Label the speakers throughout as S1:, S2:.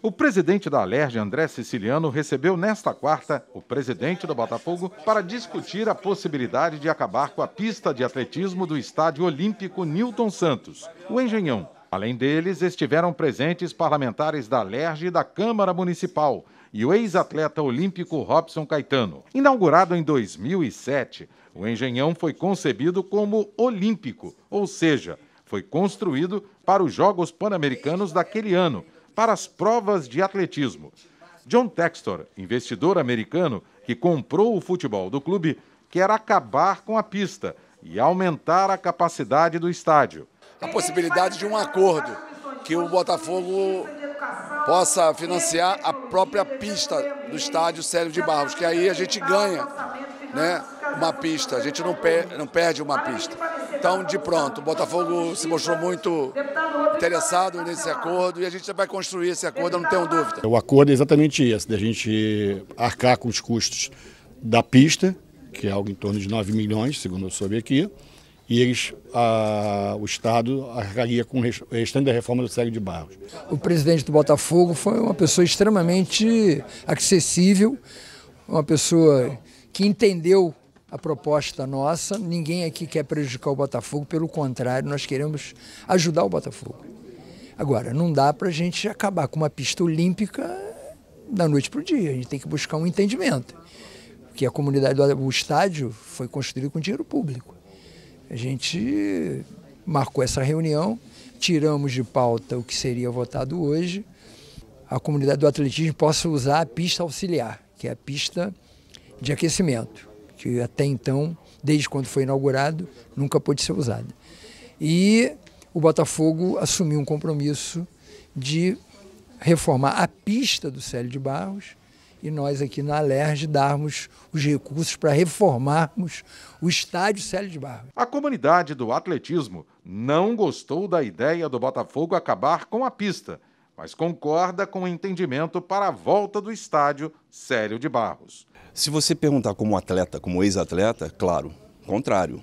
S1: O presidente da Alerj, André Siciliano, recebeu nesta quarta o presidente do Botafogo para discutir a possibilidade de acabar com a pista de atletismo do Estádio Olímpico Newton Santos, o Engenhão. Além deles, estiveram presentes parlamentares da Alerj e da Câmara Municipal e o ex-atleta olímpico Robson Caetano. Inaugurado em 2007, o Engenhão foi concebido como olímpico, ou seja, foi construído para os Jogos Pan-Americanos daquele ano para as provas de atletismo. John Textor, investidor americano que comprou o futebol do clube, quer acabar com a pista e aumentar a capacidade do estádio. A possibilidade de um acordo que o
S2: Botafogo possa financiar a própria pista do estádio Célio de Barros, que aí a gente ganha né, uma pista, a gente não, não perde uma pista. Então, de pronto, o Botafogo se mostrou muito interessado nesse acordo e a gente vai construir esse acordo, eu não tenho dúvida. O acordo é exatamente esse, da gente arcar com os custos da pista, que é algo em torno de 9 milhões, segundo eu soube aqui, e eles, a, o Estado arcaria com o restante da reforma do Cego de Barros.
S3: O presidente do Botafogo foi uma pessoa extremamente acessível, uma pessoa que entendeu a proposta nossa. Ninguém aqui quer prejudicar o Botafogo, pelo contrário, nós queremos ajudar o Botafogo. Agora, não dá para a gente acabar com uma pista olímpica da noite para o dia, a gente tem que buscar um entendimento. Porque a comunidade, do o estádio foi construído com dinheiro público. A gente marcou essa reunião, tiramos de pauta o que seria votado hoje. A comunidade do atletismo possa usar a pista auxiliar, que é a pista de aquecimento que até então, desde quando foi inaugurado, nunca pôde ser usada. E o Botafogo assumiu um compromisso de reformar a pista do Célio de Barros e nós aqui na Alerj darmos os recursos para reformarmos o estádio Célio de Barros. A
S1: comunidade do atletismo não gostou da ideia do Botafogo acabar com a pista mas concorda com o entendimento para a volta do estádio Célio de Barros.
S4: Se você perguntar como atleta, como ex-atleta, claro, contrário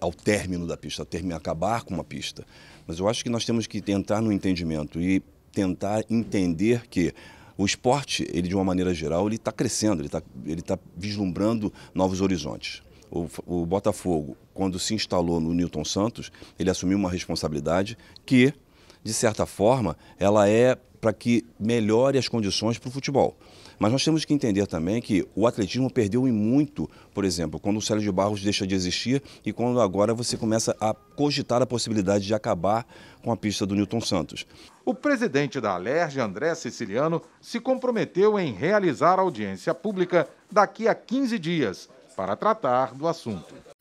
S4: ao término da pista, ao término acabar com uma pista. Mas eu acho que nós temos que tentar no entendimento e tentar entender que o esporte, ele de uma maneira geral, ele está crescendo, ele está ele tá vislumbrando novos horizontes. O, o Botafogo, quando se instalou no Newton Santos, ele assumiu uma responsabilidade que de certa forma, ela é para que melhore as condições para o futebol. Mas nós temos que entender também que o atletismo perdeu em muito, por exemplo, quando o Célio de Barros deixa de existir e quando agora você começa a cogitar a possibilidade de acabar com a pista do Newton Santos.
S1: O presidente da Alerj, André Siciliano, se comprometeu em realizar audiência pública daqui a 15 dias para tratar do assunto.